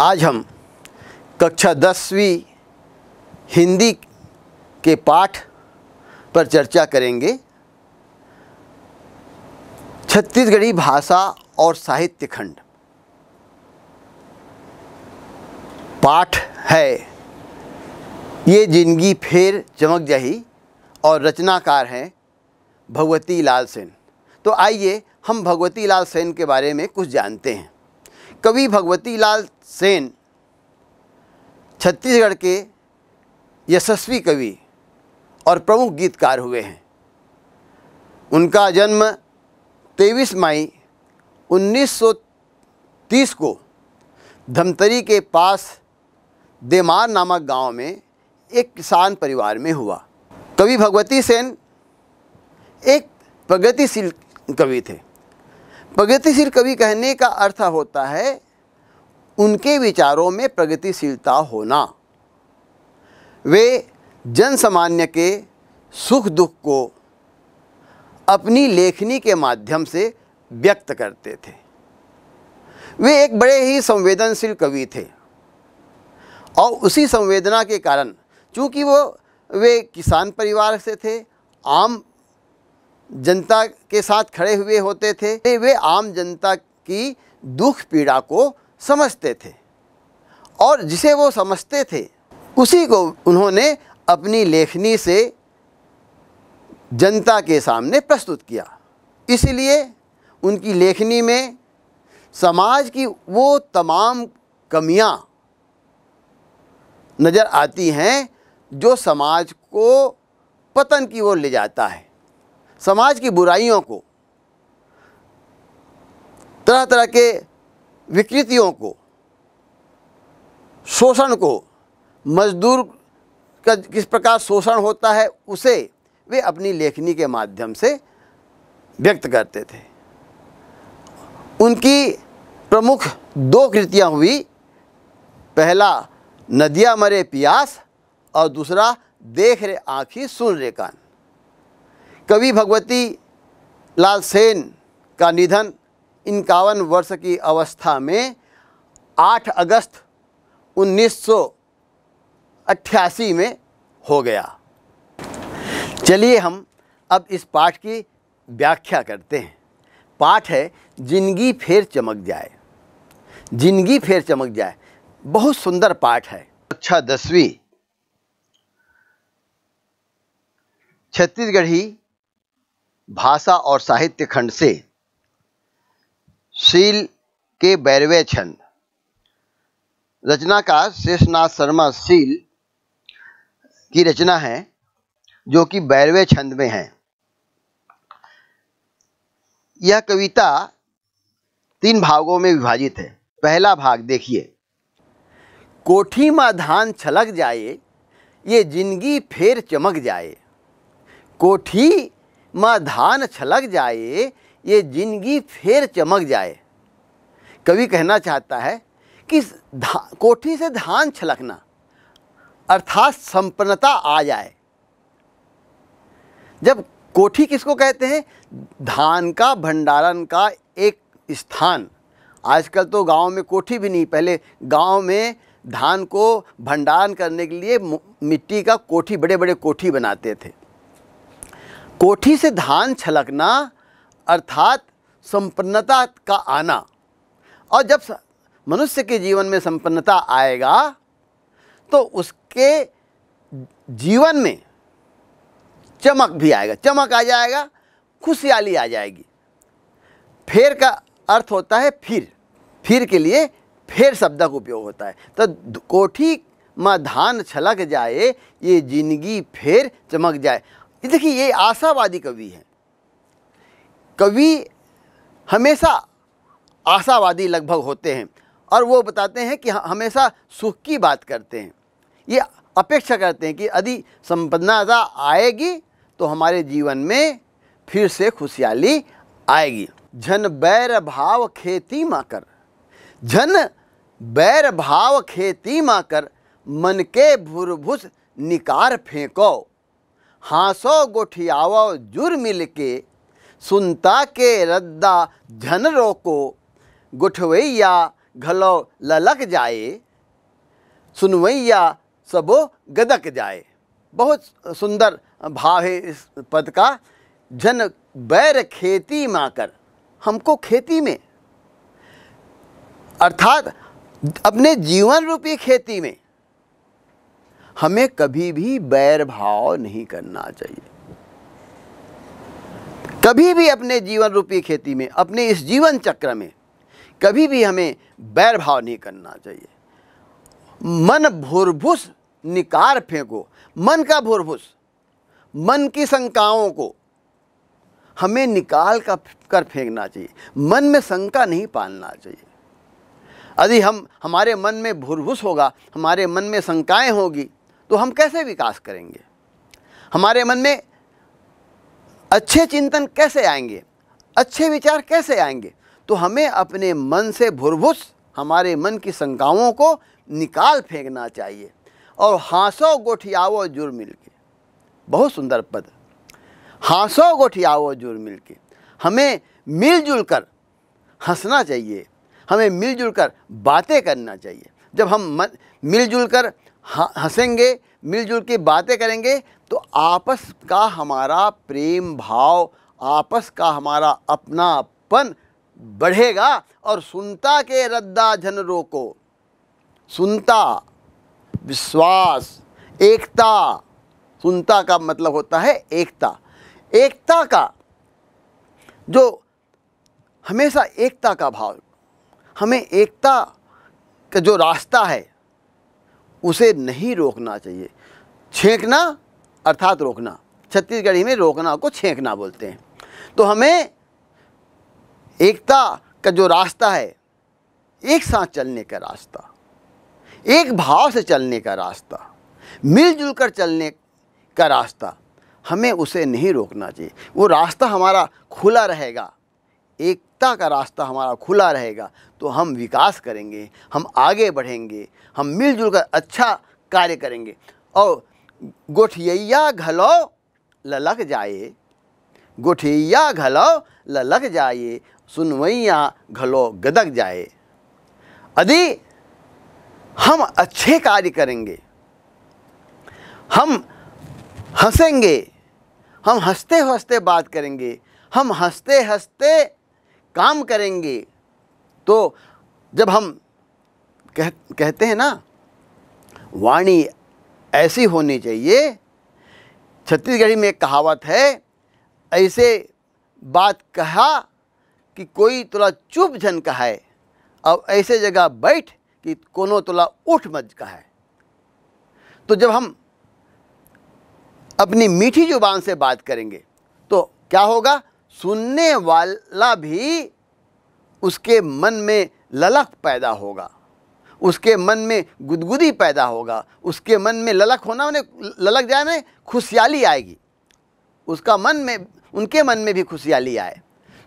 आज हम कक्षा दसवीं हिंदी के पाठ पर चर्चा करेंगे छत्तीसगढ़ी भाषा और साहित्य खंड पाठ है ये जिंदगी फिर चमक जाही और रचनाकार हैं भगवती लाल सेन तो आइए हम भगवती लाल सेन के बारे में कुछ जानते हैं कवि भगवती लाल सेन छत्तीसगढ़ के यशस्वी कवि और प्रमुख गीतकार हुए हैं उनका जन्म 23 मई 1930 को धमतरी के पास देमार नामक गांव में एक किसान परिवार में हुआ कवि भगवती सेन एक प्रगतिशील कवि थे प्रगतिशील कवि कहने का अर्थ होता है उनके विचारों में प्रगतिशीलता होना वे जन सामान्य के सुख दुख को अपनी लेखनी के माध्यम से व्यक्त करते थे वे एक बड़े ही संवेदनशील कवि थे और उसी संवेदना के कारण चूँकि वो वे किसान परिवार से थे आम जनता के साथ खड़े हुए होते थे वे आम जनता की दुख पीड़ा को समझते थे और जिसे वो समझते थे उसी को उन्होंने अपनी लेखनी से जनता के सामने प्रस्तुत किया इसलिए उनकी लेखनी में समाज की वो तमाम कमियां नज़र आती हैं जो समाज को पतन की ओर ले जाता है समाज की बुराइयों को तरह तरह के विकृतियों को शोषण को मजदूर का किस प्रकार शोषण होता है उसे वे अपनी लेखनी के माध्यम से व्यक्त करते थे उनकी प्रमुख दो कृतियाँ हुई पहला नदिया मरे प्यास और दूसरा देख रे आँखी सुन रे कान कवि भगवती लाल सेन का निधन इक्यावन वर्ष की अवस्था में 8 अगस्त 1988 में हो गया चलिए हम अब इस पाठ की व्याख्या करते हैं पाठ है जिंदगी फिर चमक जाए जिंदगी फिर चमक जाए बहुत सुंदर पाठ है अच्छा दसवीं छत्तीसगढ़ी भाषा और साहित्य खंड से शील के बैरवे छंद रचनाकार शेषनाथ शर्मा शील की रचना है जो कि बैरवे छंद में है यह कविता तीन भागों में विभाजित है पहला भाग देखिए कोठी में धान छलक जाए ये जिंदगी फेर चमक जाए कोठी धान छलक जाए ये जिंदगी फिर चमक जाए कवि कहना चाहता है कि कोठी से धान छलकना अर्थात संपन्नता आ जाए जब कोठी किसको कहते हैं धान का भंडारण का एक स्थान आजकल तो गांव में कोठी भी नहीं पहले गांव में धान को भंडारण करने के लिए मिट्टी का कोठी बड़े बड़े कोठी बनाते थे कोठी से धान छलकना अर्थात संपन्नता का आना और जब मनुष्य के जीवन में संपन्नता आएगा तो उसके जीवन में चमक भी आएगा चमक आ जाएगा खुशहाली आ जाएगी फेर का अर्थ होता है फिर फिर के लिए फेर शब्द का उपयोग होता है तो कोठी माँ धान छलक जाए ये जिंदगी फेर चमक जाए ये देखिए ये आशावादी कवि है कवि हमेशा आशावादी लगभग होते हैं और वो बताते हैं कि हमेशा सुख की बात करते हैं ये अपेक्षा करते हैं कि यदि संपन्नता आएगी तो हमारे जीवन में फिर से खुशहाली आएगी झन बैर भाव खेती माँ कर झन बैर भाव खेती माँ कर मन के भुरभुस निकार फेंको हाँसो गोठियाव जुर मिल के सुनता के रद्दा झनरो रोको गुठवैया घलो ललक जाए सुनवैया सबो गदक जाए बहुत सुंदर भाव है इस पद का जन बैर खेती माकर हमको खेती में अर्थात अपने जीवन रूपी खेती में हमें कभी भी बैर भाव नहीं करना चाहिए कभी भी अपने जीवन रूपी खेती में अपने इस जीवन चक्र में कभी भी हमें बैर भाव नहीं करना चाहिए मन भूरभुस निकार फेंको मन का भूरभुस मन की शंकाओं को हमें निकाल का कर फेंकना चाहिए मन में शंका नहीं पालना चाहिए यदि हम हमारे मन में भूरभुस होगा हमारे मन में शंकाएँ होगी तो हम कैसे विकास करेंगे हमारे मन में अच्छे चिंतन कैसे आएंगे अच्छे विचार कैसे आएंगे तो हमें अपने मन से भुरभुस हमारे मन की शंकाओं को निकाल फेंकना चाहिए और हाँसो गोठियाओ जुर मिल के बहुत सुंदर पद हाँसो गोठियाओ जुर मिल के हमें मिलजुल कर हंसना चाहिए हमें मिलजुल कर बातें करना चाहिए जब हम मन मिलजुल कर हंसेंगे मिलजुल के बातें करेंगे तो आपस का हमारा प्रेम भाव आपस का हमारा अपनापन बढ़ेगा और सुनता के रद्दा झनरों को सुनता विश्वास एकता सुनता का मतलब होता है एकता एकता का जो हमेशा एकता का भाव हमें एकता का जो रास्ता है उसे नहीं रोकना चाहिए छेंकना अर्थात रोकना छत्तीसगढ़ी में रोकना को छेंकना बोलते हैं तो हमें एकता का जो रास्ता है एक साथ चलने का रास्ता एक भाव से चलने का रास्ता मिलजुल कर चलने का रास्ता हमें उसे नहीं रोकना चाहिए वो रास्ता हमारा खुला रहेगा एक एकता का रास्ता हमारा खुला रहेगा तो हम विकास करेंगे हम आगे बढ़ेंगे हम मिलजुल कर अच्छा कार्य करेंगे और गोठियैया घलो ललक जाए गोठिया घलो ललक जाए सुनवैया घलो गदक जाए यदि हम अच्छे कार्य करेंगे हम हंसेंगे हम हंसते हंसते बात करेंगे हम हंसते हंसते काम करेंगे तो जब हम कह, कहते हैं ना वाणी ऐसी होनी चाहिए छत्तीसगढ़ी में एक कहावत है ऐसे बात कहा कि कोई तुला चुप झन कहा अब ऐसे जगह बैठ कि कोनो तुला उठ का है तो जब हम अपनी मीठी जुबान से बात करेंगे तो क्या होगा सुनने वाला भी उसके मन में ललक पैदा होगा उसके मन में गुदगुदी पैदा होगा उसके मन में ललक होना उन्हें ललक जाने खुशहाली आएगी उसका मन में उनके मन में भी खुशहाली आए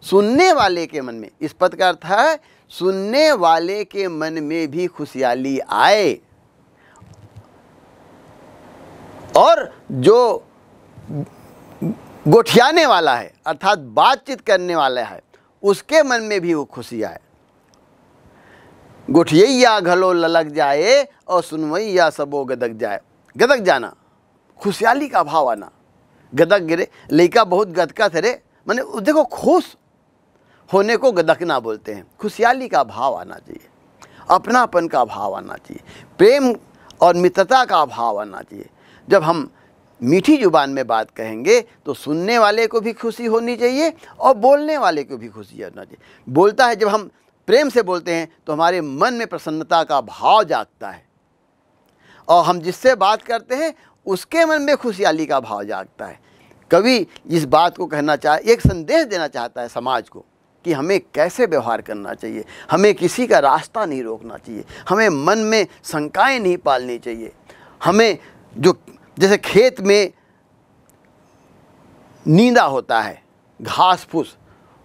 सुनने वाले के मन में इस पद का अर्थ है सुनने वाले के मन में भी खुशहाली आए और जो गोठियाने वाला है अर्थात बातचीत करने वाला है उसके मन में भी वो खुशी आए गोठियैया घलो ललक जाए और सुनवैया सबो गदक जाए गदक जाना खुशहाली का भाव आना गदक गिरे लड़का बहुत गदका थे रे मैंने देखो खुश होने को गदकना बोलते हैं खुशहाली का भाव आना चाहिए अपनापन का भाव आना चाहिए प्रेम और मित्रता का भाव आना चाहिए जब हम मीठी जुबान में बात कहेंगे तो सुनने वाले को भी खुशी होनी चाहिए और बोलने वाले को भी खुशी होना चाहिए बोलता है जब हम प्रेम से बोलते हैं तो हमारे मन में प्रसन्नता का भाव जागता है और हम जिससे बात करते हैं उसके मन में खुशहाली का भाव जागता है कवि इस बात को कहना चाह एक संदेश देना चाहता है समाज को कि हमें कैसे व्यवहार करना चाहिए हमें किसी का रास्ता नहीं रोकना चाहिए हमें मन में शंकाएँ नहीं पालनी चाहिए हमें जो जैसे खेत में नींदा होता है घास फूस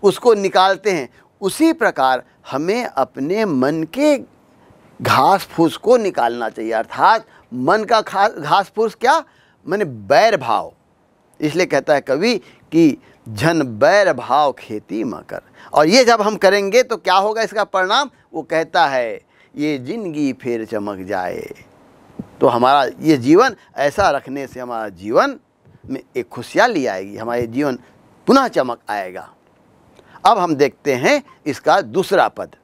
उसको निकालते हैं उसी प्रकार हमें अपने मन के घास फूस को निकालना चाहिए अर्थात मन का घास फूस क्या मैंने बैर भाव इसलिए कहता है कवि कि जन बैर भाव खेती म कर और ये जब हम करेंगे तो क्या होगा इसका परिणाम वो कहता है ये जिंदगी फिर चमक जाए तो हमारा ये जीवन ऐसा रखने से हमारा जीवन में एक खुशहाली आएगी हमारे जीवन पुनः चमक आएगा अब हम देखते हैं इसका दूसरा पद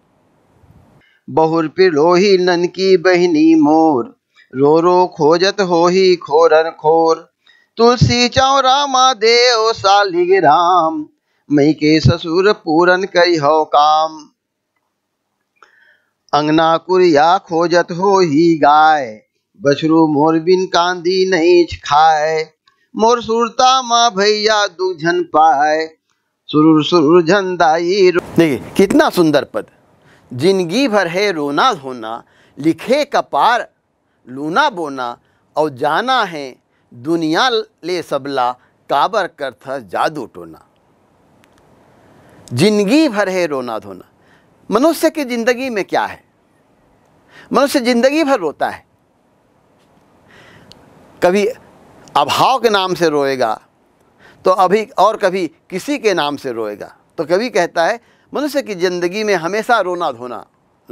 बहुर पिरोही नन की बहनी मोर रो रो खोजत हो ही खोरन खोर तुलसी मा देव सालिग राम मई के ससुर पूरन कई हो काम अंगना कुरिया खोजत हो ही गाय बछरू मोर बिन कांदी नहीं खाए मोर सुरता माँ भैया दुझन पाए सुरूर सुरूर दाई देखिए कितना सुंदर पद जिंदगी भर है रोना धोना लिखे कपार लूना बोना और जाना है दुनिया ले सबला काबर कर था जादू टोना जिंदगी भर है रोना धोना मनुष्य की ज़िंदगी में क्या है मनुष्य ज़िंदगी भर रोता है कभी अभाव के नाम से रोएगा तो अभी और कभी किसी के नाम से रोएगा तो कभी कहता है मनुष्य की ज़िंदगी में हमेशा रोना धोना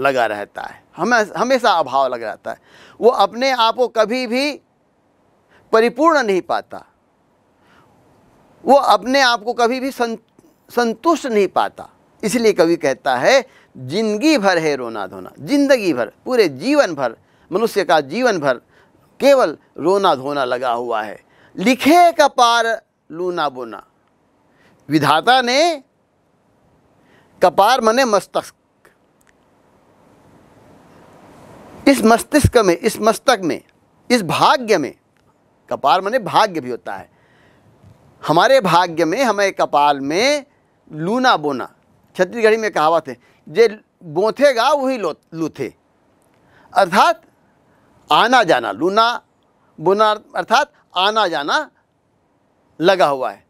लगा रहता है हमें हमेशा अभाव लग रहता है वो अपने आप को कभी भी परिपूर्ण नहीं पाता वो अपने आप को कभी भी सं, संतुष्ट नहीं पाता इसलिए कवि कहता है जिंदगी भर है रोना धोना जिंदगी भर पूरे जीवन भर मनुष्य का जीवन भर केवल रोना धोना लगा हुआ है लिखे का पार लूना बोना विधाता ने कपार मने मस्तक इस मस्तिष्क में इस मस्तक में इस भाग्य में कपार मने भाग्य भी होता है हमारे भाग्य में हमें कपाल में लूना बोना छत्तीसगढ़ी में कहावत है जे बोथेगा वही लूथे अर्थात आना जाना लूना बुना अर्थात आना जाना लगा हुआ है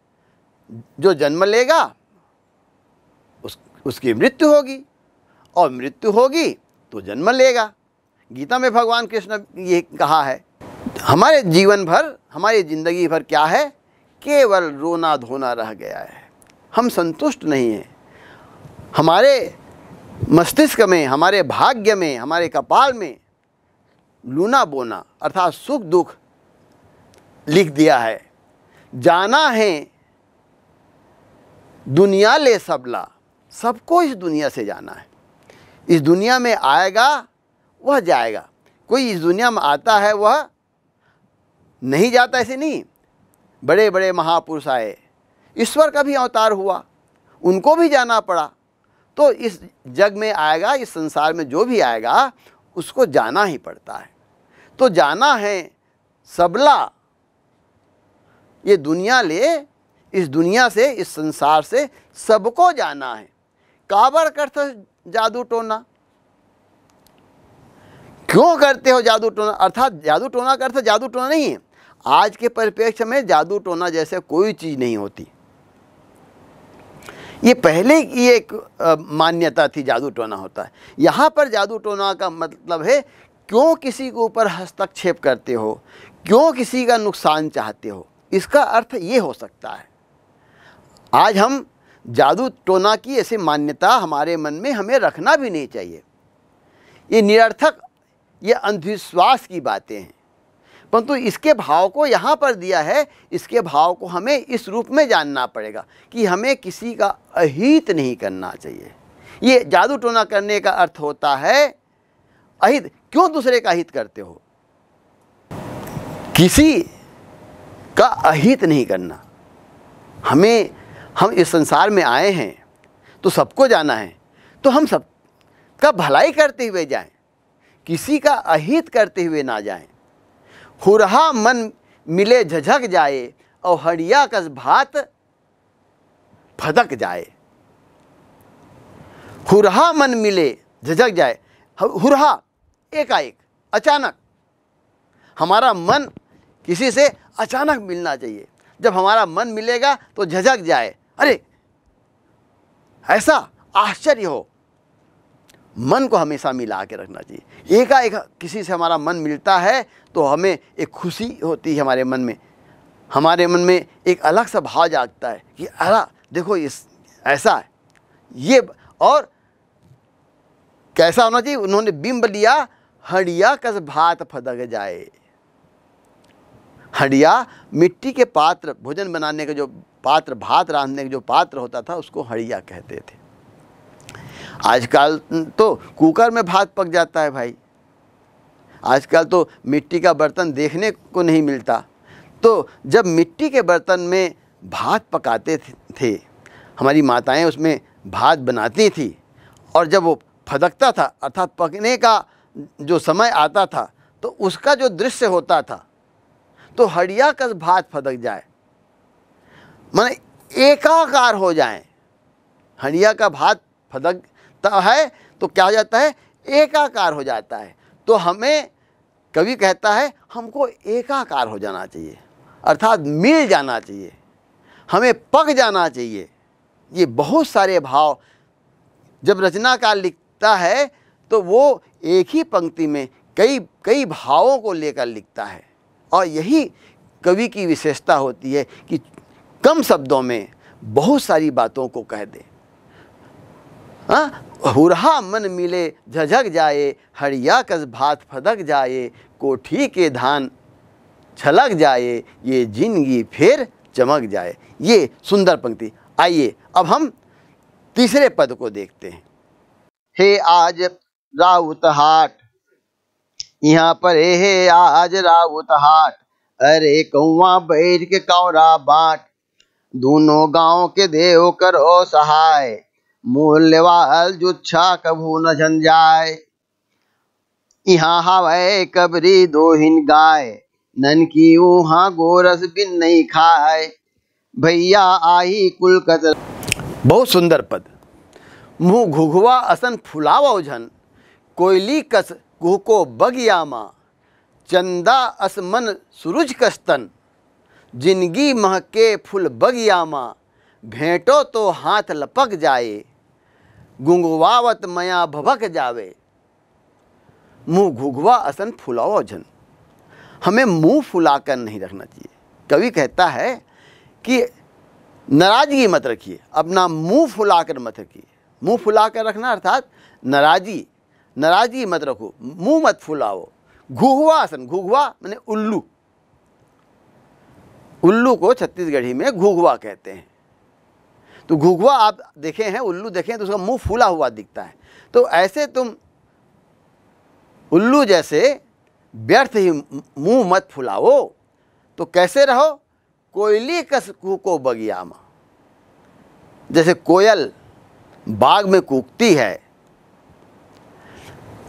जो जन्म लेगा उस उसकी मृत्यु होगी और मृत्यु होगी तो जन्म लेगा गीता में भगवान कृष्ण ये कहा है हमारे जीवन भर हमारी ज़िंदगी भर क्या है केवल रोना धोना रह गया है हम संतुष्ट नहीं हैं हमारे मस्तिष्क में हमारे भाग्य में हमारे कपाल में लूना बोना अर्थात सुख दुख लिख दिया है जाना है दुनिया ले सबला सबको इस दुनिया से जाना है इस दुनिया में आएगा वह जाएगा कोई इस दुनिया में आता है वह नहीं जाता ऐसे नहीं बड़े बड़े महापुरुष आए ईश्वर का भी अवतार हुआ उनको भी जाना पड़ा तो इस जग में आएगा इस संसार में जो भी आएगा उसको जाना ही पड़ता है तो जाना है सबला ये दुनिया ले इस दुनिया से इस संसार से सबको जाना है काबर करते जादू टोना क्यों करते हो जादू टोना अर्थात जादू टोना का अर्थ जादू टोना नहीं है आज के परिप्रेक्ष्य में जादू टोना जैसे कोई चीज़ नहीं होती ये पहले की एक मान्यता थी जादू टोना होता है यहाँ पर जादू टोना का मतलब है क्यों किसी के ऊपर हस्तक्षेप करते हो क्यों किसी का नुकसान चाहते हो इसका अर्थ ये हो सकता है आज हम जादू टोना की ऐसी मान्यता हमारे मन में हमें रखना भी नहीं चाहिए ये निरर्थक ये अंधविश्वास की बातें हैं परंतु इसके भाव को यहाँ पर दिया है इसके भाव को हमें इस रूप में जानना पड़ेगा कि हमें किसी का अहित नहीं करना चाहिए ये जादू टोना करने का अर्थ होता है अहित क्यों दूसरे का हित करते हो किसी का अहित नहीं करना हमें हम इस संसार में आए हैं तो सबको जाना है तो हम सब का भलाई करते हुए जाएं किसी का अहित करते हुए ना जाएं हुरहा मन मिले झझक जाए और हड़िया कस भात फदक जाए हुरहा मन मिले झझक जाए हुरहा एकाएक अचानक हमारा मन किसी से अचानक मिलना चाहिए जब हमारा मन मिलेगा तो झझक जाए अरे ऐसा आश्चर्य हो मन को हमेशा मिला के रखना चाहिए एकाएक किसी से हमारा मन मिलता है तो हमें एक खुशी होती है हमारे मन में हमारे मन में एक अलग सा भाव जागता है कि अरा देखो इस ऐसा है ये और कैसा होना चाहिए उन्होंने बिंब लिया हड़िया कस भात फदक जाए हड़िया मिट्टी के पात्र भोजन बनाने के जो पात्र भात रांधने के जो पात्र होता था उसको हड़िया कहते थे आजकल तो कुकर में भात पक जाता है भाई आजकल तो मिट्टी का बर्तन देखने को नहीं मिलता तो जब मिट्टी के बर्तन में भात पकाते थे हमारी माताएं उसमें भात बनाती थी और जब वो फदकता था अर्थात पकने का जो समय आता था तो उसका जो दृश्य होता था तो हड़िया कस भात फदक जाए माने एकाकार हो जाए हड़िया का भात फदक होता है तो क्या हो जाता है एकाकार हो जाता है तो हमें कवि कहता है हमको एकाकार हो जाना चाहिए अर्थात मिल जाना चाहिए हमें पक जाना चाहिए ये बहुत सारे भाव जब रचनाकार लिखता है तो वो एक ही पंक्ति में कई कई भावों को लेकर लिखता है और यही कवि की विशेषता होती है कि कम शब्दों में बहुत सारी बातों को कह दे हाँ? हुरहा मन मिले झझक जाए हरिया कस भात फदक जाए कोठी के धान छलक जाए ये जिंदगी फिर चमक जाए ये सुंदर पंक्ति आइए अब हम तीसरे पद को देखते हैं हे आज राउत हाट यहाँ पर हे आज राउत हाट अरे कौआ बैठ के कौरा बाट दोनों गांव के देव करो सहाय मूल्यवाल जुच्छा कभू न जाए यहाँ हवा कबरी दोहिन गाय नन की ऊहा गोरस बिन नहीं खाए भैया आही कुल कतर बहुत सुंदर पद मुँह घुघुआ असन फुलावा उझन कोयली कस घुको माँ चंदा असमन सुरुज कस्तन जिंदगी महके फुल माँ भेंटो तो हाथ लपक जाए गुंगवावत मया भभक जावे मुंह घुघवा असन फुलाओ जन हमें मुंह फुलाकर नहीं रखना चाहिए कवि कहता है कि नाराज़गी मत रखिए अपना मुंह फुलाकर मत रखिए मुंह फुलाकर रखना अर्थात नाराज़गी नाराज़गी मत रखो मुंह मत फुलाओ घुघवा आसन घुघवा मैंने उल्लू उल्लू को छत्तीसगढ़ी में घुघवा कहते हैं तो घुघुआ आप देखे हैं उल्लू हैं तो उसका मुंह फूला हुआ दिखता है तो ऐसे तुम उल्लू जैसे व्यर्थ ही मुंह मत फुलाओ तो कैसे रहो कोयली कस कूको बगियामा जैसे कोयल बाग में कूकती है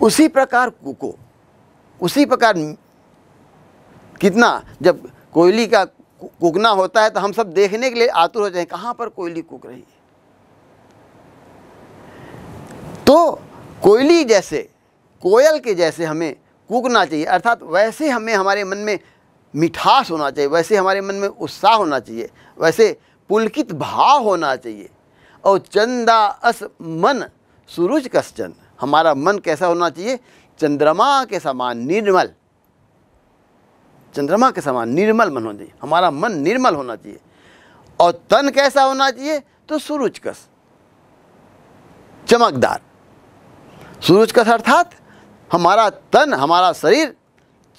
उसी प्रकार कूको उसी प्रकार कितना जब कोयली का कूकना होता है तो हम सब देखने के लिए आतुर हो जाए कहाँ पर कोयली कूक रही है तो कोयली जैसे कोयल के जैसे हमें कूकना चाहिए अर्थात वैसे हमें हमारे मन में मिठास होना चाहिए वैसे हमारे मन में उत्साह होना चाहिए वैसे पुलकित भाव होना चाहिए और चंदा अस मन सूरज कश्चन हमारा मन कैसा होना चाहिए चंद्रमा के समान निर्मल चंद्रमा के समान निर्मल मन होना चाहिए हमारा मन निर्मल होना चाहिए और तन कैसा होना चाहिए तो सूरजकस चमकदार सूरजकस अर्थात हमारा तन हमारा शरीर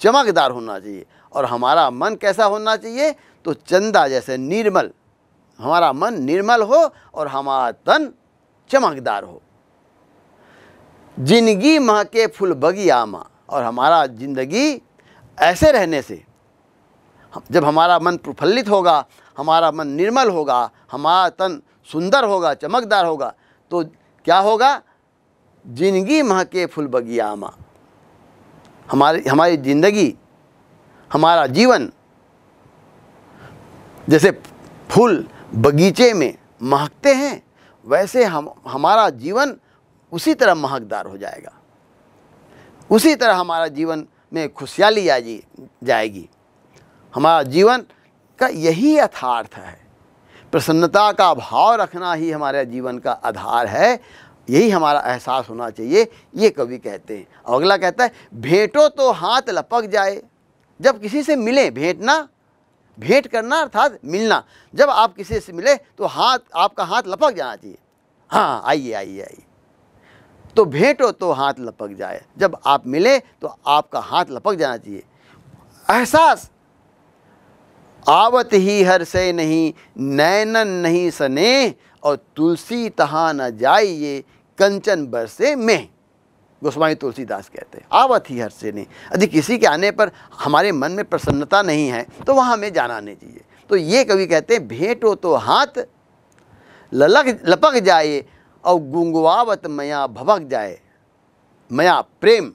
चमकदार होना चाहिए और हमारा मन कैसा होना चाहिए तो चंदा जैसे निर्मल हमारा मन निर्मल हो और हमारा तन चमकदार हो जिंदगी माँ के फुल बगी आमा और हमारा जिंदगी ऐसे रहने से जब हमारा मन प्रफुल्लित होगा हमारा मन निर्मल होगा हमारा तन सुंदर होगा चमकदार होगा तो क्या होगा जिंदगी महके फुल बगियामा हमारी हमारी ज़िंदगी हमारा जीवन जैसे फूल बगीचे में महकते हैं वैसे हम हमारा जीवन उसी तरह महकदार हो जाएगा उसी तरह हमारा जीवन में खुशहाली आ जाएगी हमारा जीवन का यही यथार्थ है प्रसन्नता का भाव रखना ही हमारे जीवन का आधार है यही हमारा एहसास होना चाहिए ये कवि कहते हैं और अगला कहता है भेंटो तो हाथ लपक जाए जब किसी से मिले भेंटना भेंट करना अर्थात मिलना जब आप किसी से मिले तो हाथ आपका हाथ लपक जाना चाहिए हाँ आइए आइए आइए तो भेंटो तो हाथ लपक जाए जब आप मिले तो आपका हाथ लपक जाना चाहिए एहसास आवत ही हर से नहीं नैनन नहीं सने और तुलसी तहा न जाइए कंचन बरसे में गोस्वामी तुलसीदास कहते हैं आवत ही हर से नहीं यदि किसी के आने पर हमारे मन में प्रसन्नता नहीं है तो वहाँ हमें जाना नहीं चाहिए तो ये कवि कहते हैं भेंटो तो हाथ ललक लपक जाए और गुंगवावत मया भभक जाए मया प्रेम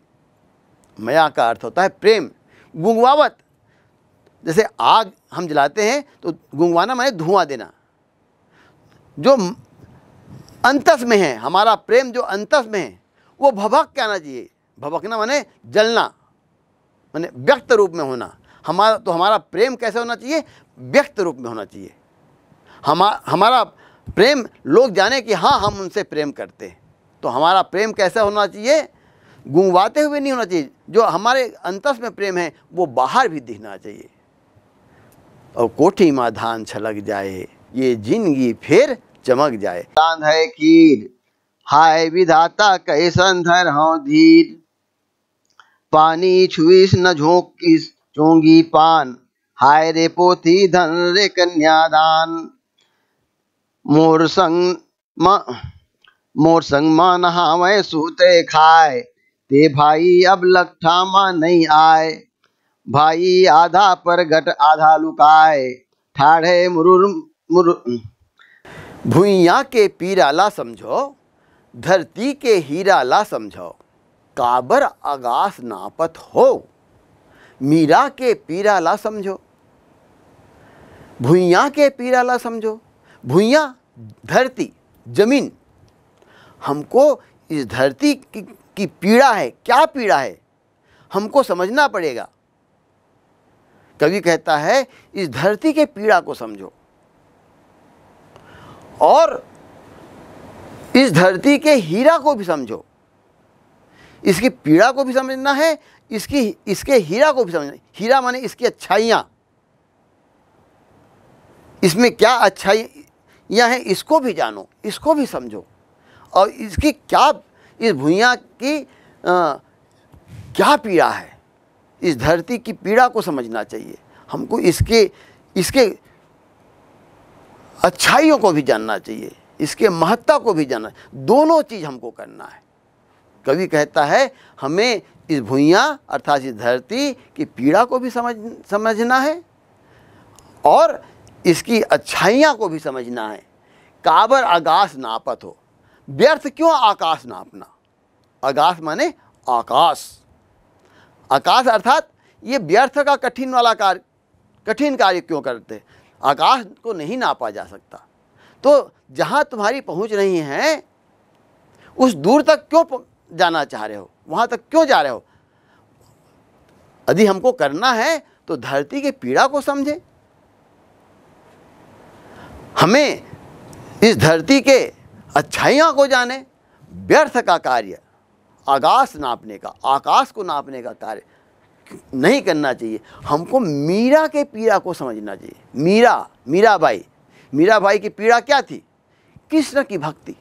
मया का अर्थ होता है प्रेम गुंगवावत जैसे आग हम जलाते हैं तो गुंगवाना माने धुआं देना जो अंतस में है हमारा प्रेम जो अंतस में है वो भभक के आना चाहिए भभकना माने जलना माने व्यक्त रूप में होना हमारा तो हमारा प्रेम कैसे होना चाहिए व्यक्त रूप में होना चाहिए हमा हमारा प्रेम लोग जाने कि हाँ हम उनसे प्रेम करते हैं तो हमारा प्रेम कैसा होना चाहिए गुंगवाते हुए नहीं होना चाहिए जो हमारे अंतस में प्रेम है वो बाहर भी दिखना चाहिए और कोठी माँ धान छलक जाए ये जिंदगी फिर चमक जाए है कीर हाय विधाता कैसन धर हों धीर पानी छुईस न झोंकिस चोंगी पान हाय रे पोथी धन रे कन्यादान मोर संग मा, मोर संग मान हावय सूते खाए ते भाई अब लखा माँ नहीं आए भाई आधा पर घट आधा लुकाए ठाढ़े मुरुर मुरु भूया के पीराला समझो धरती के हीराला समझो काबर आगास नापत हो मीरा के पीराला समझो भूया के पीराला समझो भूया धरती जमीन हमको इस धरती की, की पीड़ा है क्या पीड़ा है हमको समझना पड़ेगा कवि कहता है इस धरती के पीड़ा को समझो और इस धरती के हीरा को भी समझो इसकी पीड़ा को भी समझना है इसकी इसके हीरा को भी समझना है हीरा माने इसकी अच्छाइयाँ इसमें क्या अच्छाइयाँ हैं इसको भी जानो इसको भी समझो और इसकी क्या इस भूया की आ, क्या पीड़ा है इस धरती की पीड़ा को समझना चाहिए हमको इसके इसके अच्छाइयों को भी जानना चाहिए इसके महत्ता को भी जानना दोनों चीज़ हमको करना है कवि कहता है हमें इस भूया अर्थात इस धरती की पीड़ा को भी समझ समझना है और इसकी अच्छाइयाँ को भी समझना है काबर आगाश नापत हो व्यर्थ क्यों आकाश नापना आगाश माने आकाश आकाश अर्थात ये व्यर्थ का कठिन वाला कार्य कठिन कार्य क्यों करते आकाश को नहीं नापा जा सकता तो जहाँ तुम्हारी पहुँच नहीं है उस दूर तक क्यों जाना चाह रहे हो वहाँ तक क्यों जा रहे हो यदि हमको करना है तो धरती के पीड़ा को समझें हमें इस धरती के अच्छाइयों को जाने व्यर्थ का कार्य आकाश नापने का आकाश को नापने का कार्य नहीं करना चाहिए हमको मीरा के पीड़ा को समझना चाहिए मीरा मीराबाई मीराबाई की पीड़ा क्या थी कृष्ण की भक्ति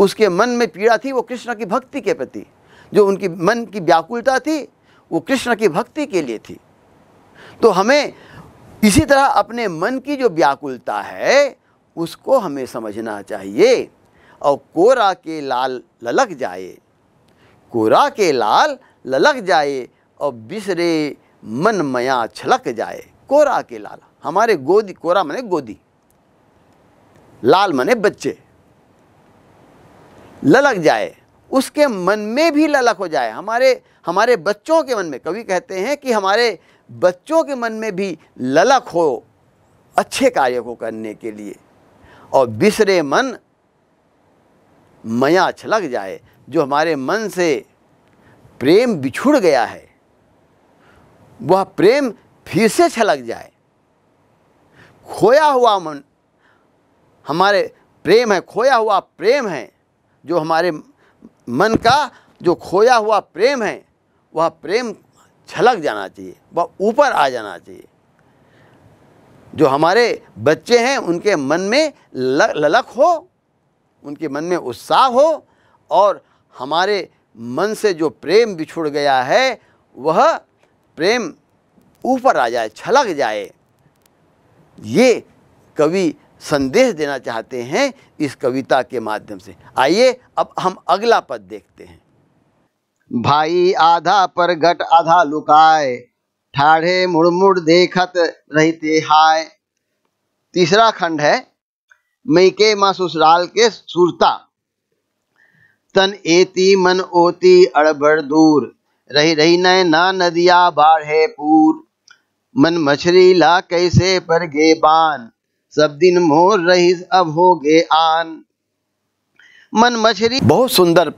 उसके मन में पीड़ा थी वो कृष्ण की भक्ति के प्रति जो उनकी मन की व्याकुलता थी वो कृष्ण की भक्ति के लिए थी तो हमें इसी तरह अपने मन की जो व्याकुलता है उसको हमें समझना चाहिए और कोरा के लाल ललक जाए कोरा के लाल ललक जाए और बिसरे मन मया छलक जाए कोरा के लाल हमारे गोदी कोरा मने गोदी लाल मने बच्चे ललक जाए उसके मन में भी ललक हो जाए हमारे हमारे बच्चों के मन में कवि कहते हैं कि हमारे बच्चों के मन में भी ललक हो अच्छे कार्य को करने के लिए और बिसरे मन मया छलक जाए जो हमारे मन से प्रेम बिछुड़ गया है वह प्रेम फिर से छलक जाए खोया हुआ मन हमारे प्रेम है खोया हुआ प्रेम है जो हमारे मन का जो खोया हुआ प्रेम है वह प्रेम छलक जाना चाहिए वह ऊपर आ जाना चाहिए जो हमारे बच्चे हैं उनके मन में ललक हो उनके मन में उत्साह हो और हमारे मन से जो प्रेम बिछुड़ गया है वह प्रेम ऊपर आ जाए छलक जाए ये कवि संदेश देना चाहते हैं इस कविता के माध्यम से आइए अब हम अगला पद देखते हैं भाई आधा पर घट आधा लुकाए ठाढ़े मुड़मुड़ देखत रहते हाय तीसरा खंड है मैके मा ससुराल के सुरता तन एती मन ओती अड़बड़ दूर रही रही नए ना नदिया है पूर मन मछरी ला कैसे पर गे बान सब दिन मोर रही अब हो गे आन मन मछरी बहुत सुंदर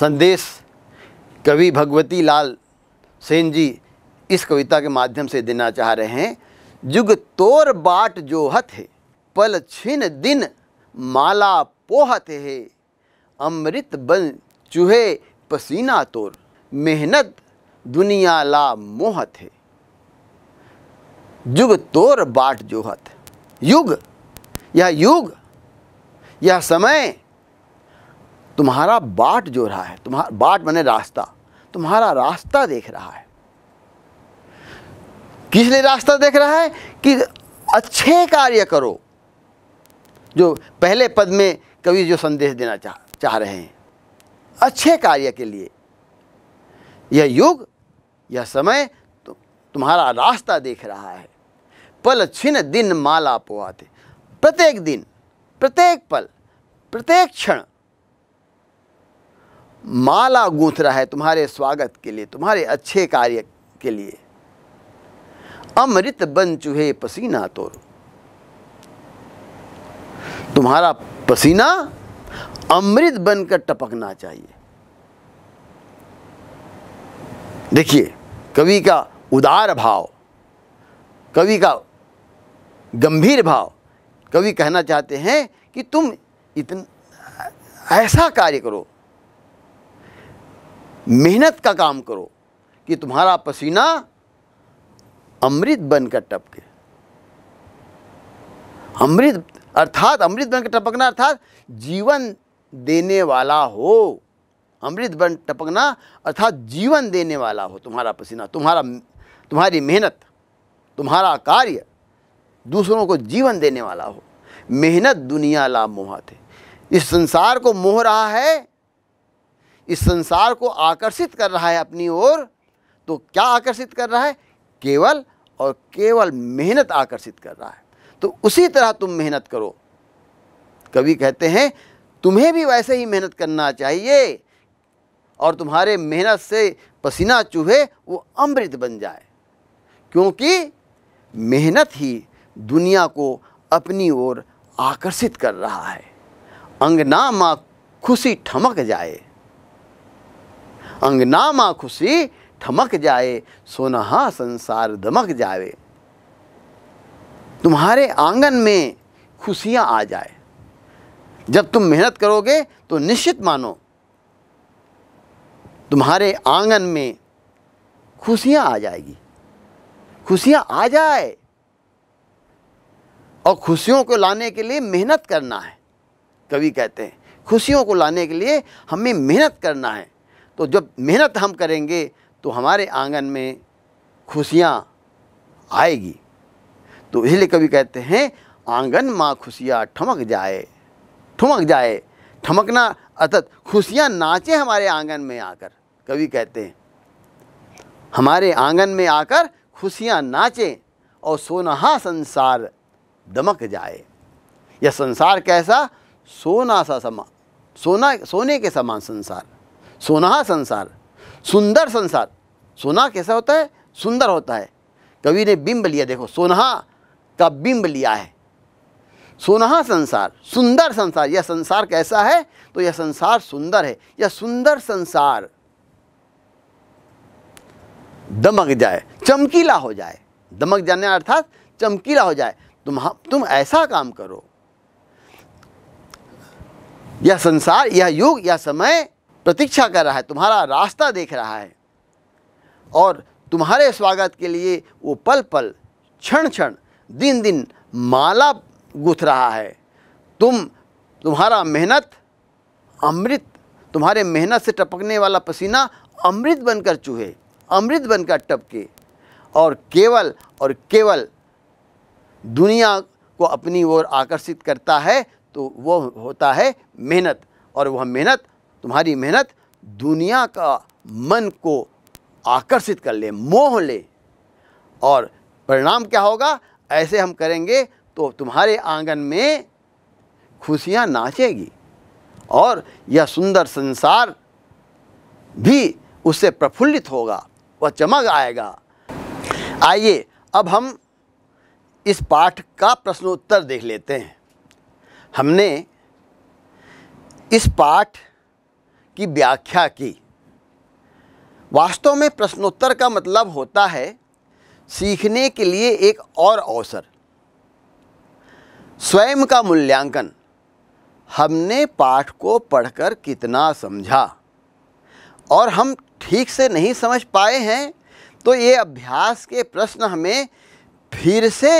संदेश कवि भगवती लाल सेन जी इस कविता के माध्यम से देना चाह रहे हैं जुग तोर बाट जोहत है पल छिन दिन माला पोहते है अमृत बन चूहे पसीना तोर मेहनत दुनिया ला मोहत है जुग तोर बाट जोहत युग यह युग या समय तुम्हारा बाट जो रहा है तुम्हारा बाट बने रास्ता तुम्हारा रास्ता देख रहा है किस लिए रास्ता देख रहा है कि अच्छे कार्य करो जो पहले पद में कवि जो संदेश देना चाह चाह रहे हैं अच्छे कार्य के लिए यह युग यह समय तो तुम्हारा रास्ता देख रहा है पल छिन दिन माला पोआते प्रत्येक दिन प्रत्येक पल प्रत्येक क्षण माला गूंथ रहा है तुम्हारे स्वागत के लिए तुम्हारे अच्छे कार्य के लिए अमृत बन चूहे पसीना तोरो तुम्हारा पसीना अमृत बनकर टपकना चाहिए देखिए कवि का उदार भाव कवि का गंभीर भाव कवि कहना चाहते हैं कि तुम इतना ऐसा कार्य करो मेहनत का काम करो कि तुम्हारा पसीना अमृत बनकर टपके अमृत अर्थात अमृत बन के टपकना अर्थात जीवन देने वाला हो अमृत बन टपकना अर्थात जीवन देने वाला हो तुम्हारा पसीना तुम्हारा तुम्हारी मेहनत तुम्हारा कार्य दूसरों को जीवन देने वाला हो मेहनत दुनिया ला मोहत है इस संसार को मोह रहा है इस संसार को आकर्षित कर रहा है अपनी ओर तो क्या आकर्षित कर रहा है केवल और केवल मेहनत आकर्षित कर रहा है तो उसी तरह तुम मेहनत करो कवि कहते हैं तुम्हें भी वैसे ही मेहनत करना चाहिए और तुम्हारे मेहनत से पसीना चूहे वो अमृत बन जाए क्योंकि मेहनत ही दुनिया को अपनी ओर आकर्षित कर रहा है अंगनामा खुशी ठमक जाए अंगनामा खुशी ठमक जाए सोनहा संसार दमक जाए तुम्हारे आंगन में खुशियाँ आ जाए जब तुम मेहनत करोगे तो निश्चित मानो तुम्हारे आंगन में खुशियाँ आ जाएगी खुशियाँ आ जाए और खुशियों को लाने के लिए मेहनत करना है कवि कहते हैं खुशियों को लाने के लिए हमें मेहनत करना है तो जब मेहनत हम करेंगे तो हमारे आंगन में खुशियाँ आएगी तो इसलिए कभी कहते हैं आंगन माँ खुशियाँ ठमक जाए ठमक जाए ठमकना अर्थात खुशियाँ नाचे हमारे आंगन में आकर कभी कहते हैं हमारे आंगन में आकर खुशियाँ नाचें और सोनहा संसार दमक जाए यह संसार कैसा सोना सा समा सोना सोने के समान संसार सोनहा संसार सुंदर संसार सोना कैसा होता है सुंदर होता है कवि ने बिंब लिया देखो सोनहा का बिंब लिया है सोनहा संसार सुंदर संसार यह संसार कैसा है तो यह संसार सुंदर है यह सुंदर संसार दमक जाए चमकीला हो जाए दमक जाने अर्थात चमकीला हो जाए तुम तुम ऐसा काम करो यह संसार यह युग यह समय प्रतीक्षा कर रहा है तुम्हारा रास्ता देख रहा है और तुम्हारे स्वागत के लिए वो पल पल क्षण क्षण दिन दिन माला गुथ रहा है तुम तुम्हारा मेहनत अमृत तुम्हारे मेहनत से टपकने वाला पसीना अमृत बनकर चूहे अमृत बनकर टपके और केवल और केवल दुनिया को अपनी ओर आकर्षित करता है तो वो होता है मेहनत और वह मेहनत तुम्हारी मेहनत दुनिया का मन को आकर्षित कर ले मोह ले और परिणाम क्या होगा ऐसे हम करेंगे तो तुम्हारे आंगन में खुशियाँ नाचेगी और यह सुंदर संसार भी उससे प्रफुल्लित होगा वह चमक आएगा आइए अब हम इस पाठ का प्रश्नोत्तर देख लेते हैं हमने इस पाठ की व्याख्या की वास्तव में प्रश्नोत्तर का मतलब होता है सीखने के लिए एक और अवसर स्वयं का मूल्यांकन हमने पाठ को पढ़कर कितना समझा और हम ठीक से नहीं समझ पाए हैं तो ये अभ्यास के प्रश्न हमें फिर से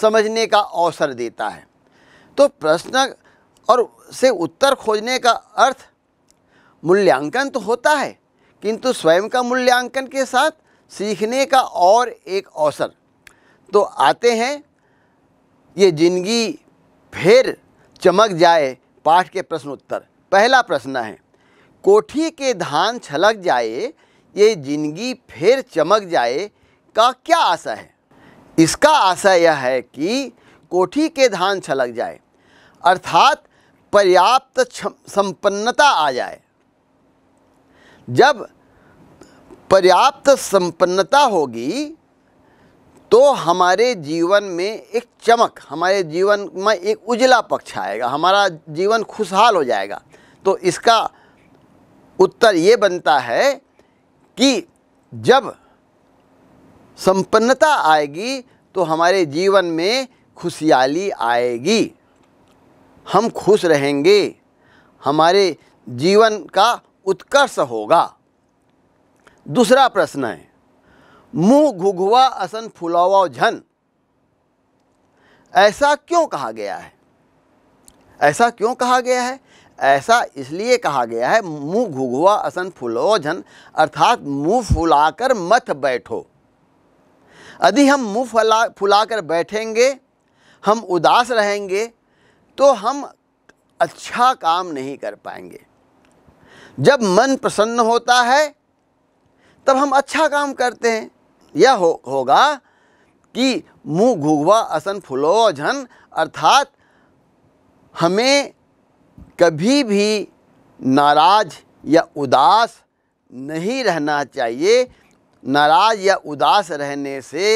समझने का अवसर देता है तो प्रश्न और से उत्तर खोजने का अर्थ मूल्यांकन तो होता है किंतु स्वयं का मूल्यांकन के साथ सीखने का और एक अवसर तो आते हैं ये जिंदगी फिर चमक जाए पाठ के प्रश्न उत्तर पहला प्रश्न है कोठी के धान छलक जाए ये जिंदगी फिर चमक जाए का क्या आशा है इसका आशा यह है कि कोठी के धान छलक जाए अर्थात पर्याप्त संपन्नता आ जाए जब पर्याप्त संपन्नता होगी तो हमारे जीवन में एक चमक हमारे जीवन में एक उजला पक्ष आएगा हमारा जीवन खुशहाल हो जाएगा तो इसका उत्तर ये बनता है कि जब संपन्नता आएगी तो हमारे जीवन में खुशहाली आएगी हम खुश रहेंगे हमारे जीवन का उत्कर्ष होगा दूसरा प्रश्न है मुंह घुघुआ असन फुलावा झन ऐसा क्यों कहा गया है ऐसा क्यों कहा गया है ऐसा इसलिए कहा गया है मुंह घुघुआ असन फुलो झन अर्थात मुंह फुलाकर मत बैठो यदि हम मुंह फुला फुलाकर बैठेंगे हम उदास रहेंगे तो हम अच्छा काम नहीं कर पाएंगे जब मन प्रसन्न होता है तब हम अच्छा काम करते हैं यह हो, होगा कि मुँह घुघवा असन फुलो झन अर्थात हमें कभी भी नाराज या उदास नहीं रहना चाहिए नाराज या उदास रहने से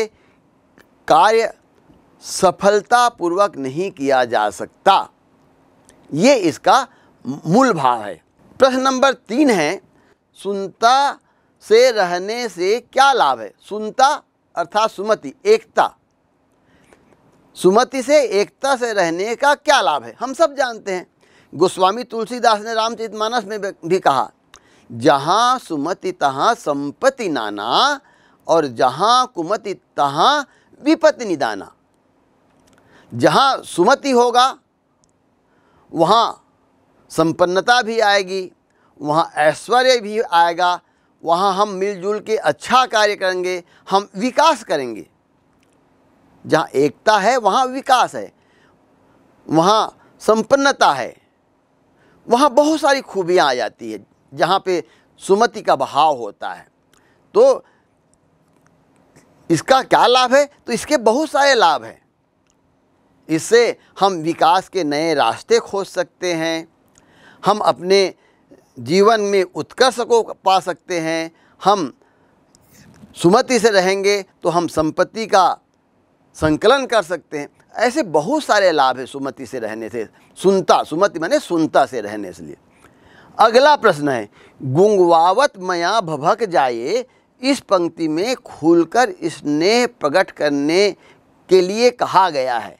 कार्य सफलतापूर्वक नहीं किया जा सकता ये इसका मूल भाव है प्रश्न नंबर तीन है सुनता से रहने से क्या लाभ है सुनता अर्थात सुमति एकता सुमति से एकता से रहने का क्या लाभ है हम सब जानते हैं गोस्वामी तुलसीदास ने रामचरितमानस में भी कहा जहाँ सुमति तहाँ संपत्ति नाना और जहाँ कुमति तहाँ विपत्ति निदाना जहाँ सुमति होगा वहाँ संपन्नता भी आएगी वहाँ ऐश्वर्य भी आएगा वहाँ हम मिलजुल के अच्छा कार्य करेंगे हम विकास करेंगे जहाँ एकता है वहाँ विकास है वहाँ संपन्नता है वहाँ बहुत सारी खूबियाँ आ जाती है जहाँ पे सुमति का बहाव होता है तो इसका क्या लाभ है तो इसके बहुत सारे लाभ हैं इससे हम विकास के नए रास्ते खोज सकते हैं हम अपने जीवन में उत्कर्ष को पा सकते हैं हम सुमति से रहेंगे तो हम संपत्ति का संकलन कर सकते हैं ऐसे बहुत सारे लाभ है सुमति से रहने से सुनता सुमति माने सुनता से रहने से लिए अगला प्रश्न है गुंगवावत मया भभक जाए इस पंक्ति में खुलकर स्नेह प्रकट करने के लिए कहा गया है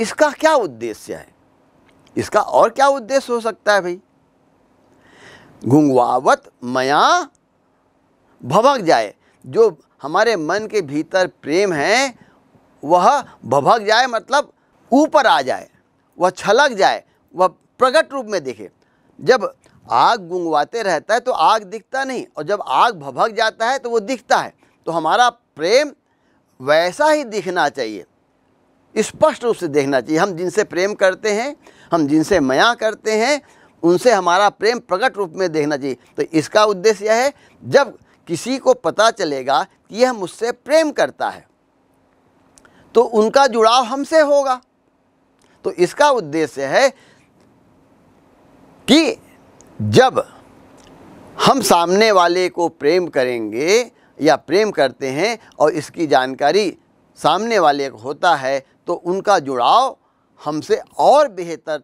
इसका क्या उद्देश्य है इसका और क्या उद्देश्य हो सकता है भाई घुंगवावत मया भभक जाए जो हमारे मन के भीतर प्रेम है वह भभक जाए मतलब ऊपर आ जाए वह छलक जाए वह प्रकट रूप में दिखे जब आग गुंगवाते रहता है तो आग दिखता नहीं और जब आग भभक जाता है तो वो दिखता है तो हमारा प्रेम वैसा ही दिखना चाहिए स्पष्ट रूप से देखना चाहिए हम जिनसे प्रेम करते हैं हम जिनसे मया करते हैं उनसे हमारा प्रेम प्रकट रूप में देखना चाहिए तो इसका उद्देश्य यह है जब किसी को पता चलेगा कि यह मुझसे प्रेम करता है तो उनका जुड़ाव हमसे होगा तो इसका उद्देश्य है कि जब हम सामने वाले को प्रेम करेंगे या प्रेम करते हैं और इसकी जानकारी सामने वाले को होता है तो उनका जुड़ाव हमसे और बेहतर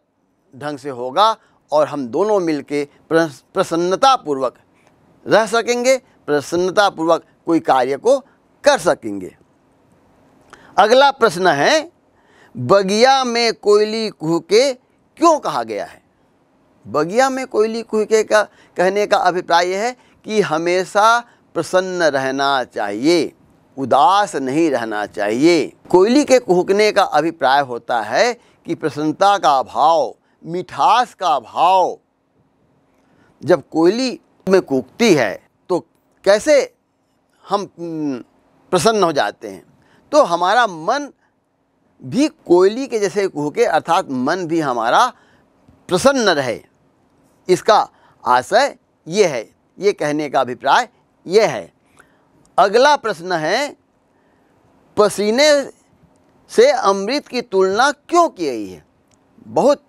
ढंग से होगा और हम दोनों मिलके प्रसन्नतापूर्वक रह सकेंगे प्रसन्नतापूर्वक कोई कार्य को कर सकेंगे अगला प्रश्न है बगिया में कोयली कुह के क्यों कहा गया है बगिया में कोयली कुह के का कहने का अभिप्राय है कि हमेशा प्रसन्न रहना चाहिए उदास नहीं रहना चाहिए कोयली के कुहकने का अभिप्राय होता है कि प्रसन्नता का अभाव मिठास का भाव जब कोयली में कूकती है तो कैसे हम हम्म, प्रसन्न हो जाते हैं तो हमारा मन भी कोयली के जैसे कूके अर्थात मन भी हमारा प्रसन्न रहे इसका आशय ये है ये कहने का अभिप्राय ये है अगला प्रश्न है पसीने से अमृत की तुलना क्यों की गई है बहुत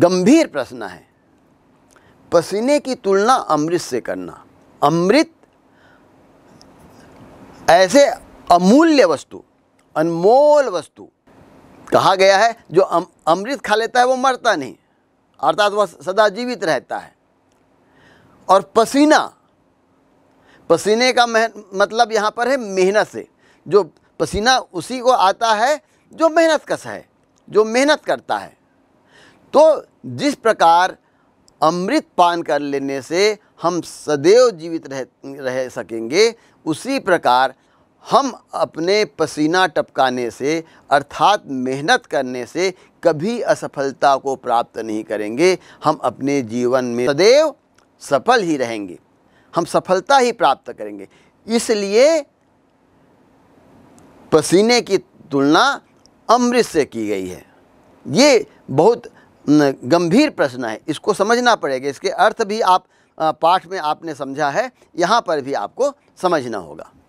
गंभीर प्रश्न है पसीने की तुलना अमृत से करना अमृत ऐसे अमूल्य वस्तु अनमोल वस्तु कहा गया है जो अमृत खा लेता है वो मरता नहीं अर्थात वह सदा जीवित रहता है और पसीना पसीने का मतलब यहाँ पर है मेहनत से जो पसीना उसी को आता है जो मेहनत कस है जो मेहनत करता है तो जिस प्रकार अमृत पान कर लेने से हम सदैव जीवित रह रह सकेंगे उसी प्रकार हम अपने पसीना टपकाने से अर्थात मेहनत करने से कभी असफलता को प्राप्त नहीं करेंगे हम अपने जीवन में सदैव सफल ही रहेंगे हम सफलता ही प्राप्त करेंगे इसलिए पसीने की तुलना अमृत से की गई है ये बहुत गंभीर प्रश्न है इसको समझना पड़ेगा इसके अर्थ भी आप पाठ में आपने समझा है यहाँ पर भी आपको समझना होगा